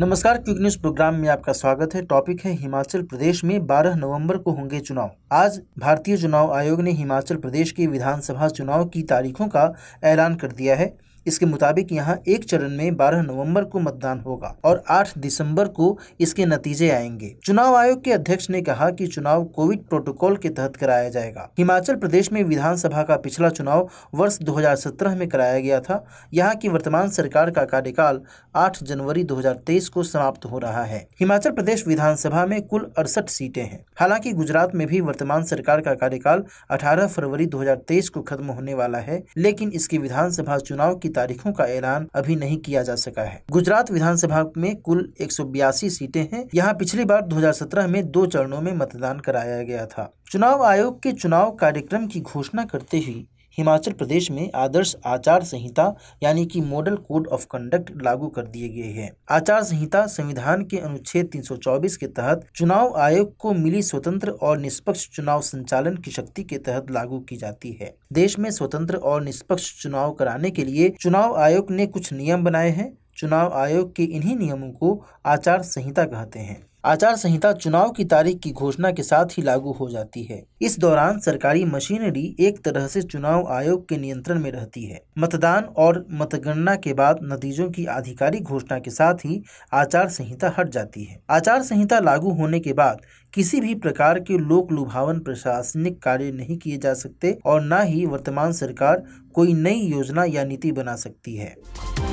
नमस्कार quick news programme में आपका स्वागत है टॉपिक है हिमाचल प्रदेश में 12 नवंबर को होंगे चुनाव आज भारतीय चुनाव आयोग ने हिमाचल प्रदेश के विधानसभा चुनाव की तारीखों का ऐलान कर दिया है इसके मुताबिक यहाँ एक चरण में 12 नवंबर को मतदान होगा और 8 दिसंबर को इसके नतीजे आएंगे चुनाव आयोग के अध्यक्ष ने कहा कि चुनाव कोविड प्रोटोकॉल के तहत कराया जाएगा हिमाचल प्रदेश में विधानसभा का पिछला चुनाव वर्ष 2017 में कराया गया था यहाँ की वर्तमान सरकार का कार्यकाल 8 जनवरी 2023 को समाप्त हो रहा है हिमाचल प्रदेश विधानसभा में कुल अड़सठ सीटें हैं हालांकि गुजरात में भी वर्तमान सरकार का कार्यकाल 18 फरवरी 2023 को खत्म होने वाला है लेकिन इसके विधानसभा चुनाव की तारीखों का ऐलान अभी नहीं किया जा सका है गुजरात विधानसभा में कुल एक सीटें हैं यहाँ पिछली बार 2017 में दो चरणों में मतदान कराया गया था चुनाव आयोग के चुनाव कार्यक्रम की घोषणा करते ही हिमाचल प्रदेश में आदर्श आचार संहिता यानी कि मॉडल कोड ऑफ कंडक्ट लागू कर दिए गए हैं आचार संहिता संविधान के अनुच्छेद 324 के तहत चुनाव आयोग को मिली स्वतंत्र और निष्पक्ष चुनाव संचालन की शक्ति के तहत लागू की जाती है देश में स्वतंत्र और निष्पक्ष चुनाव कराने के लिए चुनाव आयोग ने कुछ नियम बनाए हैं चुनाव आयोग के इन्हीं नियमों को आचार संहिता कहते हैं आचार संहिता चुनाव की तारीख की घोषणा के साथ ही लागू हो जाती है इस दौरान सरकारी मशीनरी एक तरह से चुनाव आयोग के नियंत्रण में रहती है मतदान और मतगणना के बाद नतीजों की आधिकारिक घोषणा के साथ ही आचार संहिता हट जाती है आचार संहिता लागू होने के बाद किसी भी प्रकार के लोक लुभावन प्रशासनिक कार्य नहीं किए जा सकते और न ही वर्तमान सरकार कोई नई योजना या नीति बना सकती है